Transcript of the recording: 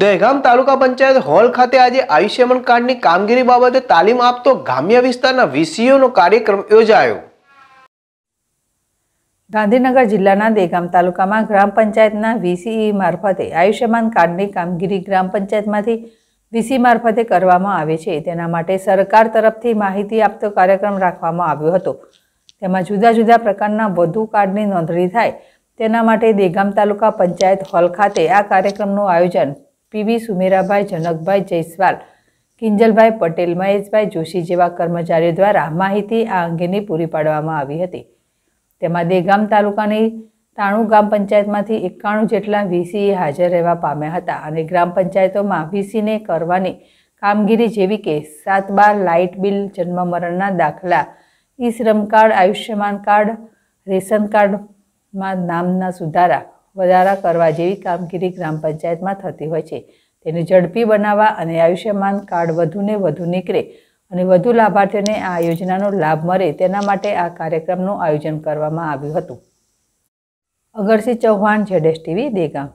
દહેગામ તાલુકા panchayat hall ખાતે આજે આયુષ્યમાન કાર્ડની કામગીરી બાબતે તાલીમ આપતો ગામ્ય વિસ્તારના વીસીઓનો કાર્યક્રમ યોજાયો ગાંધીનગર જિલ્લાના દેગામ તાલુકામાં ગ્રામ પંચાયતના વીસીઈ મારફતે આયુષ્યમાન કાર્ડની કામગીરી ગ્રામ પંચાયતમાંથી વીસી મારફતે કરવામાં આવે છે તેના માટે સરકાર તરફથી માહિતી આપતો કાર્યક્રમ રાખવામાં આવ્યો હતો તેમાં જુદા જુદા પ્રકારના વધુ કાર્ડની નોંધણી થાય તેના માટે દેગામ તાલુકા પંચાયત હોલ ખાતે આ કાર્યક્રમનું આયોજન પીવી સુમેરાભાઈ જનકભાઈ જયસ્વાલ કિંજલભાઈ પટેલ મહેશભાઈ જોશી જેવા કર્મચારીઓ દ્વારા માહિતી આ અંગેની પૂરી પાડવામાં આવી હતી તેમાં દેગામ તાલુકાની તાણુ ગ્રામ પંચાયતમાંથી એકાણું જેટલા વીસીએ હાજર રહેવા પામ્યા હતા અને ગ્રામ પંચાયતોમાં વીસીને કરવાની કામગીરી જેવી કે સાત બાર લાઇટ બિલ જન્મ મરણના દાખલા ઈ શ્રમ કાર્ડ આયુષ્યમાન કાર્ડ રેશન કાર્ડમાં નામના સુધારા વધારા કરવા જેવી કામગીરી ગ્રામ પંચાયતમાં થતી હોય છે તેને ઝડપી બનાવવા અને આયુષ્યમાન કાર્ડ વધુને વધુ નીકળે અને વધુ લાભાર્થીઓને આ યોજનાનો લાભ મળે તેના માટે આ કાર્યક્રમનું આયોજન કરવામાં આવ્યું હતું અગરસિંહ ચૌહાણ જેડેશ ટીવી દેગામ